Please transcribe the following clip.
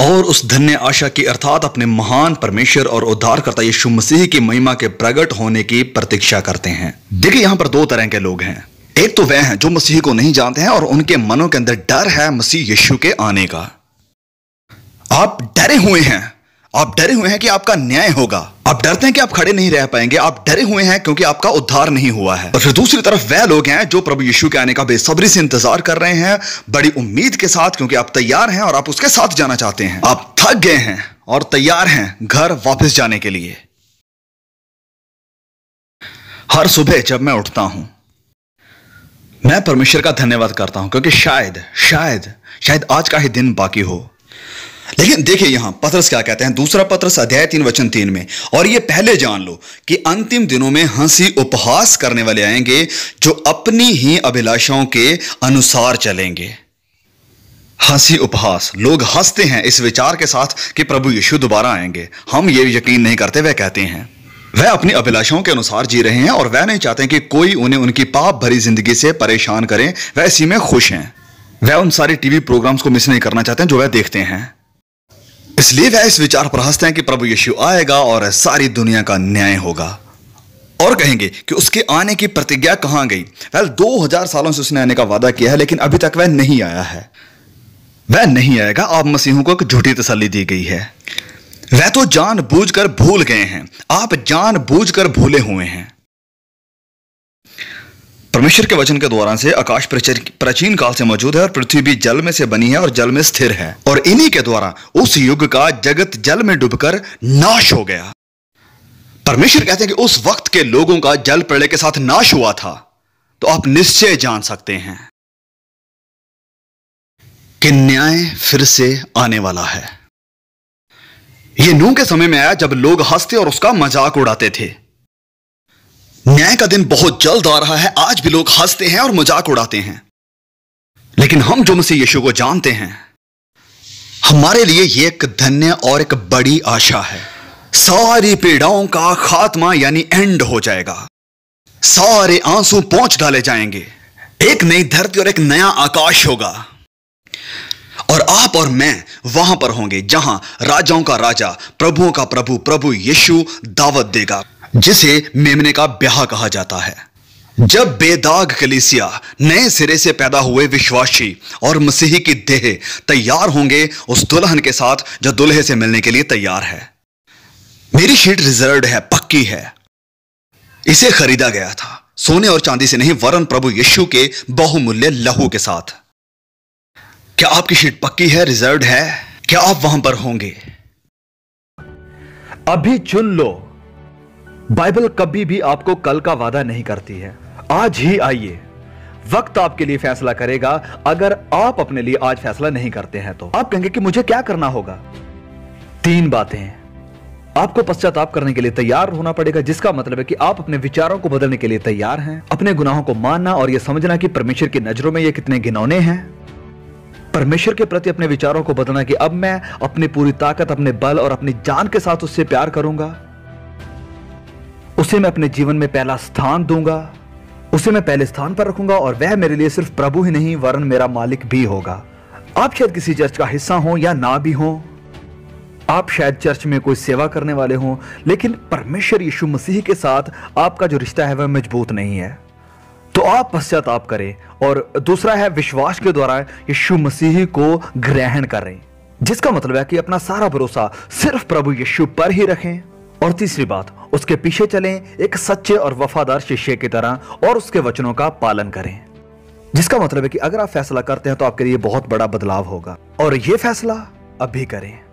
और उस धन्य आशा की अर्थात अपने महान परमेश्वर और उद्धारकर्ता यीशु मसीह की महिमा के प्रकट होने की प्रतीक्षा करते हैं देखिए यहाँ पर दो तरह के लोग हैं एक तो वह हैं जो मसीह को नहीं जानते हैं और उनके मनों के अंदर डर है मसीह यीशु के आने का आप डरे हुए हैं आप डरे हुए हैं कि आपका न्याय होगा आप डरते हैं कि आप खड़े नहीं रह पाएंगे आप डरे हुए हैं क्योंकि आपका उद्धार नहीं हुआ है और फिर दूसरी तरफ वह लोग हैं जो प्रभु यीशु के आने का बेसब्री से इंतजार कर रहे हैं बड़ी उम्मीद के साथ क्योंकि आप तैयार हैं और आप उसके साथ जाना चाहते हैं आप थक गए हैं और तैयार हैं घर वापस जाने के लिए हर सुबह जब मैं उठता हूं मैं परमेश्वर का धन्यवाद करता हूं क्योंकि शायद शायद शायद आज का ही दिन बाकी हो लेकिन देखिए यहां पत्रस क्या कहते हैं दूसरा पत्रस अध्याय तीन वचन तीन में और ये पहले जान लो कि अंतिम दिनों में हंसी उपहास करने वाले आएंगे जो अपनी ही अभिलाषाओं के अनुसार चलेंगे हंसी उपहास लोग हंसते हैं इस विचार के साथ कि प्रभु यीशु दोबारा आएंगे हम ये यकीन नहीं करते वह कहते हैं वह अपनी अभिलाषाओं के अनुसार जी रहे हैं और वह नहीं चाहते कि कोई उन्हें उनकी पाप भरी जिंदगी से परेशान करें वह इसी में खुश हैं वह उन सारे टीवी प्रोग्राम्स को मिस नहीं करना चाहते हैं जो वह देखते हैं इसलिए वह इस विचार पर हंसते हैं कि प्रभु यीशु आएगा और सारी दुनिया का न्याय होगा और कहेंगे कि उसके आने की प्रतिज्ञा कहां गई वह दो हजार सालों से उसने आने का वादा किया है लेकिन अभी तक वह नहीं आया है वह नहीं आएगा आप मसीहों को एक झूठी तसली दी गई है वह तो जानबूझकर भूल गए हैं आप जानबूझकर भूले हुए हैं परमेश्वर के वचन के दौरान से आकाश प्राचीन काल से मौजूद है और पृथ्वी जल में से बनी है और जल में स्थिर है और इन्हीं के द्वारा उस युग का जगत जल में डूबकर नाश हो गया परमेश्वर कहते हैं कि उस वक्त के लोगों का जल प्रलय के साथ नाश हुआ था तो आप निश्चय जान सकते हैं कि न्याय फिर से आने वाला है यह नूह के समय में आया जब लोग हंसते और उसका मजाक उड़ाते थे न्याय का दिन बहुत जल्द आ रहा है आज भी लोग हंसते हैं और मजाक उड़ाते हैं लेकिन हम जो मसीह यीशु को जानते हैं हमारे लिए यह एक धन्य और एक बड़ी आशा है सारी पीड़ाओं का खात्मा यानी एंड हो जाएगा सारे आंसू पहुंच डाले जाएंगे एक नई धरती और एक नया आकाश होगा और आप और मैं वहां पर होंगे जहां राजाओं का राजा प्रभुओं का प्रभु प्रभु यीशु दावत देगा जिसे मेमने का ब्याह कहा जाता है जब बेदाग कलीसिया नए सिरे से पैदा हुए विश्वासी और मसीही की देह तैयार होंगे उस दुल्हन के साथ जो दुल्हे से मिलने के लिए तैयार है मेरी शीट रिजर्व है पक्की है इसे खरीदा गया था सोने और चांदी से नहीं वरन प्रभु यीशु के बहुमूल्य लहू के साथ क्या आपकी शीट पक्की है रिजर्व है क्या आप वहां पर होंगे अभी चुन लो बाइबल कभी भी आपको कल का वादा नहीं करती है आज ही आइए वक्त आपके लिए फैसला करेगा अगर आप अपने लिए आज फैसला नहीं करते हैं तो आप कहेंगे कि मुझे क्या करना होगा तीन बातें आपको पश्चाताप करने के लिए तैयार होना पड़ेगा जिसका मतलब है कि आप अपने विचारों को बदलने के लिए तैयार हैं अपने गुनाहों को मानना और यह समझना कि परमेश्वर की नजरों में ये कितने घिनौने हैं परमेश्वर के प्रति अपने विचारों को बदलना कि अब मैं अपनी पूरी ताकत अपने बल और अपनी जान के साथ उससे प्यार करूंगा उसे मैं अपने जीवन में पहला स्थान दूंगा उसे मैं पहले स्थान पर रखूंगा और वह मेरे लिए सिर्फ प्रभु ही नहीं वरन मेरा मालिक भी होगा आप शायद किसी चर्च का हिस्सा हो या ना भी हो आप शायद चर्च में कोई सेवा करने वाले हों लेकिन परमेश्वर यीशु मसीह के साथ आपका जो रिश्ता है वह मजबूत नहीं है तो आप पश्चाताप करें और दूसरा है विश्वास के द्वारा यीशु मसीह को ग्रहण करें जिसका मतलब है कि अपना सारा भरोसा सिर्फ प्रभु यीशु पर ही रखें और तीसरी बात उसके पीछे चलें एक सच्चे और वफादार शिष्य की तरह और उसके वचनों का पालन करें जिसका मतलब है कि अगर आप फैसला करते हैं तो आपके लिए बहुत बड़ा बदलाव होगा और ये फैसला अभी करें